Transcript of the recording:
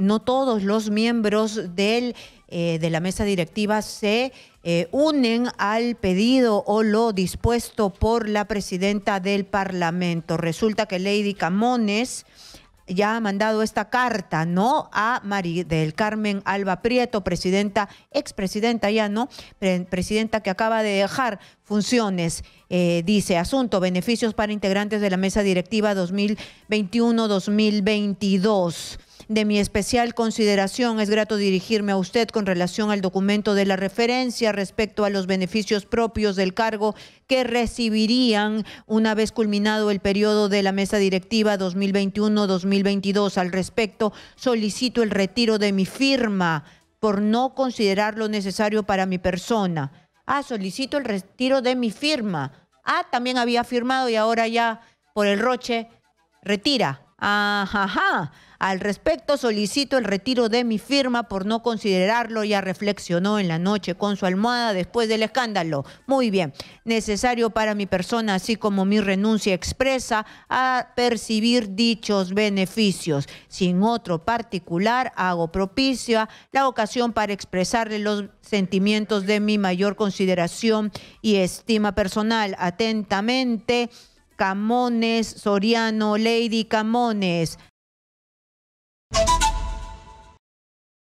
no todos los miembros del, eh, de la mesa directiva se eh, unen al pedido o lo dispuesto por la presidenta del Parlamento. Resulta que Lady Camones ya ha mandado esta carta, ¿no? A Mari del Carmen Alba Prieto, presidenta, expresidenta ya, ¿no? presidenta que acaba de dejar funciones. Eh, dice, asunto, beneficios para integrantes de la mesa directiva 2021-2022 de mi especial consideración. Es grato dirigirme a usted con relación al documento de la referencia respecto a los beneficios propios del cargo que recibirían una vez culminado el periodo de la mesa directiva 2021-2022. Al respecto, solicito el retiro de mi firma por no considerarlo necesario para mi persona. Ah, solicito el retiro de mi firma. Ah, también había firmado y ahora ya por el roche retira. Ajá. Al respecto, solicito el retiro de mi firma por no considerarlo. Ya reflexionó en la noche con su almohada después del escándalo. Muy bien. Necesario para mi persona, así como mi renuncia expresa a percibir dichos beneficios. Sin otro particular, hago propicia la ocasión para expresarle los sentimientos de mi mayor consideración y estima personal. Atentamente. Camones Soriano, Lady Camones.